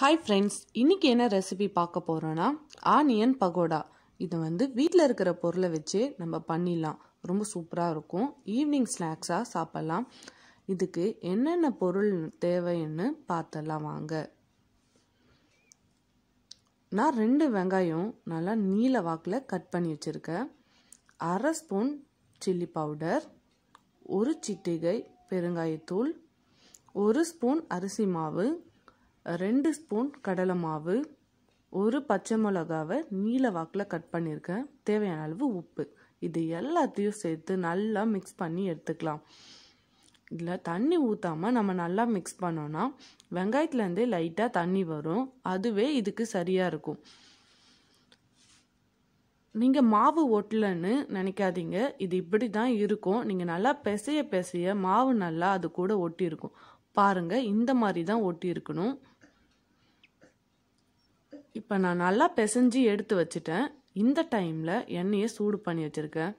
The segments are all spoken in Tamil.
ஹாய் ஃப்ரெண்ட்ஸ் இன்றைக்கி என்ன ரெசிபி பார்க்க போகிறோன்னா ஆனியன் பகோடா இது வந்து வீட்டில் இருக்கிற பொருளை வச்சு நம்ம பண்ணிடலாம் ரொம்ப சூப்பராக இருக்கும் ஈவினிங் ஸ்நாக்ஸாக சாப்பிட்லாம் இதுக்கு என்னென்ன பொருள் தேவைன்னு பார்த்தலாம் வாங்க நான் ரெண்டு வெங்காயம் நல்லா நீல வாக்கில் கட் பண்ணி வச்சுருக்கேன் அரை ஸ்பூன் சில்லி பவுடர் ஒரு சிட்டிகை பெருங்காயத்தூள் ஒரு ஸ்பூன் அரிசி மாவு ரெண்டு ஸ்பூன் கடலை மாவு ஒரு பச்சை மிளகாவை நீல வாக்கில் கட் பண்ணியிருக்கேன் தேவையான அளவு உப்பு இது எல்லாத்தையும் சேர்த்து நல்லா மிக்ஸ் பண்ணி எடுத்துக்கலாம் இதில் தண்ணி ஊற்றாமல் நம்ம நல்லா மிக்ஸ் பண்ணோன்னா வெங்காயத்துலேருந்தே லைட்டாக தண்ணி வரும் அதுவே இதுக்கு சரியாக இருக்கும் நீங்கள் மாவு ஒட்டலன்னு நினைக்காதீங்க இது இப்படி தான் இருக்கும் நீங்கள் நல்லா பெசைய பெசைய மாவு நல்லா அது கூட ஒட்டியிருக்கும் பாருங்கள் இந்த மாதிரி தான் ஒட்டியிருக்கணும் இப்போ நான் நல்லா பிசைஞ்சு எடுத்து வச்சுட்டேன் இந்த டைமில் எண்ணெயை சூடு பண்ணி வச்சுருக்கேன்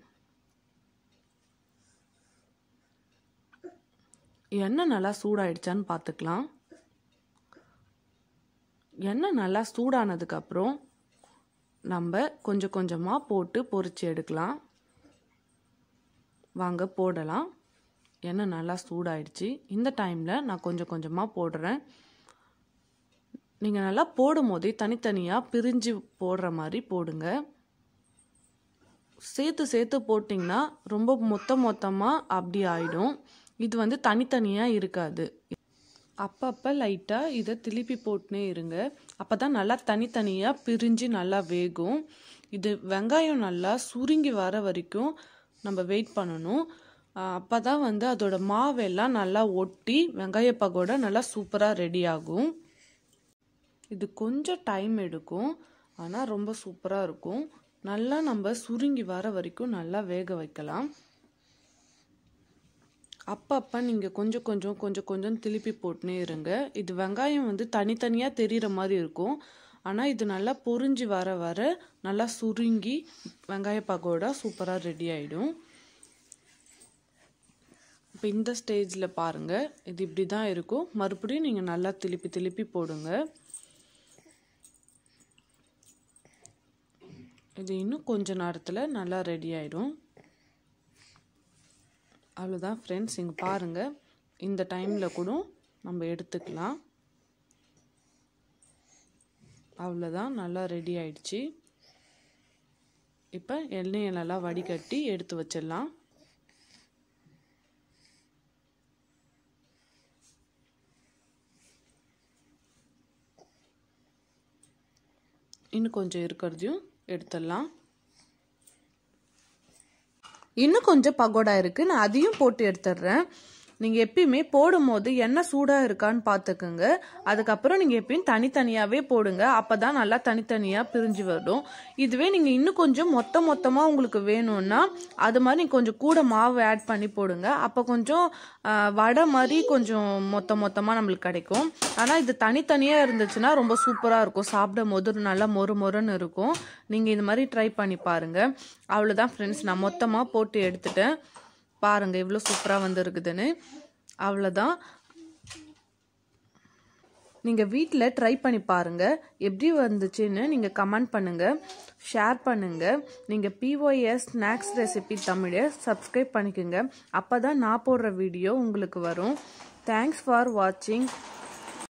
எண்ணெய் நல்லா சூடாயிடுச்சான்னு பார்த்துக்கலாம் எண்ணெய் நல்லா சூடானதுக்கப்புறம் நம்ம கொஞ்சம் கொஞ்சமாக போட்டு பொறிச்சு எடுக்கலாம் வாங்க போடலாம் எண்ணெய் நல்லா சூடாயிடுச்சு இந்த டைமில் நான் கொஞ்சம் கொஞ்சமாக போடுறேன் நீங்கள் நல்லா போடும் போதே தனித்தனியாக பிரிஞ்சு போடுற மாதிரி போடுங்க சேர்த்து சேர்த்து போட்டிங்கன்னா ரொம்ப மொத்த மொத்தமாக அப்படி ஆகிடும் இது வந்து தனித்தனியாக இருக்காது அப்பப்போ லைட்டாக இதை திருப்பி போட்டுனே இருங்க அப்போ தான் நல்லா தனித்தனியாக பிரிஞ்சு நல்லா வேகும் இது வெங்காயம் நல்லா சுருங்கி வர வரைக்கும் நம்ம வெயிட் பண்ணணும் அப்போ தான் வந்து அதோட மாவெல்லாம் நல்லா ஒட்டி வெங்காய பகோடை நல்லா சூப்பராக ரெடி ஆகும் இது கொஞ்சம் டைம் எடுக்கும் ஆனால் ரொம்ப சூப்பராக இருக்கும் நல்லா நம்ம சுருங்கி வர வரைக்கும் நல்லா வேக வைக்கலாம் அப்பப்போ நீங்கள் கொஞ்சம் கொஞ்சம் கொஞ்சம் கொஞ்சம் திருப்பி போட்டுனே இருங்க இது வெங்காயம் வந்து தனித்தனியாக தெரிகிற மாதிரி இருக்கும் ஆனால் இது நல்லா பொறிஞ்சி வர வர நல்லா சுருங்கி வெங்காய பகோடா சூப்பராக ரெடி ஆகிடும் இப்போ இந்த ஸ்டேஜில் பாருங்கள் இது இப்படி தான் இருக்கும் மறுபடியும் நீங்கள் நல்லா திருப்பி திருப்பி போடுங்க இது இன்னும் கொஞ்ச நேரத்தில் நல்லா ரெடி ஆகிடும் அவ்வளோதான் ஃப்ரெண்ட்ஸ் இங்கே பாருங்கள் இந்த டைமில் கூட நம்ம எடுத்துக்கலாம் அவ்வளோதான் நல்லா ரெடி ஆயிடுச்சு இப்போ எண்ணெயிலெல்லாம் நல்லா வடிகட்டி எடுத்து வச்சிடலாம் இன்னும் கொஞ்சம் இருக்கிறதையும் எடுத்துடலாம் இன்னும் கொஞ்சம் பகோடா இருக்குது நான் அதையும் போட்டு எடுத்துடுறேன் நீங்கள் எப்பயுமே போடும்போது எண்ணெய் சூடாக இருக்கான்னு பார்த்துக்குங்க அதுக்கப்புறம் நீங்கள் எப்பயும் தனித்தனியாகவே போடுங்க அப்போ தான் நல்லா தனித்தனியாக பிரிஞ்சு வரும் இதுவே நீங்கள் இன்னும் கொஞ்சம் மொத்த மொத்தமாக உங்களுக்கு வேணும்னா அது மாதிரி நீங்கள் கொஞ்சம் கூட மாவு ஆட் பண்ணி போடுங்க அப்போ கொஞ்சம் வடை மாதிரி கொஞ்சம் மொத்த மொத்தமாக நம்மளுக்கு கிடைக்கும் ஆனால் இது தனித்தனியாக இருந்துச்சுன்னா ரொம்ப சூப்பராக இருக்கும் சாப்பிடும் போது நல்லா மொறு மொறுன்னு இருக்கும் நீங்கள் இது மாதிரி ட்ரை பண்ணி பாருங்கள் அவ்வளோதான் ஃப்ரெண்ட்ஸ் நான் மொத்தமாக போட்டு எடுத்துட்டேன் பாருங்கள் எவ்வளோ சூப்பராக வந்துருக்குதுன்னு அவ்வளோதான் நீங்கள் வீட்டில் ட்ரை பண்ணி பாருங்கள் எப்படி வந்துச்சுன்னு நீங்கள் கமெண்ட் பண்ணுங்கள் ஷேர் பண்ணுங்கள் நீங்கள் பிஓஎஸ் ஸ்நாக்ஸ் ரெசிபி தமிழை சப்ஸ்கிரைப் பண்ணிக்கோங்க அப்போ தான் நான் போடுற வீடியோ உங்களுக்கு வரும் தேங்க்ஸ் ஃபார் வாட்சிங்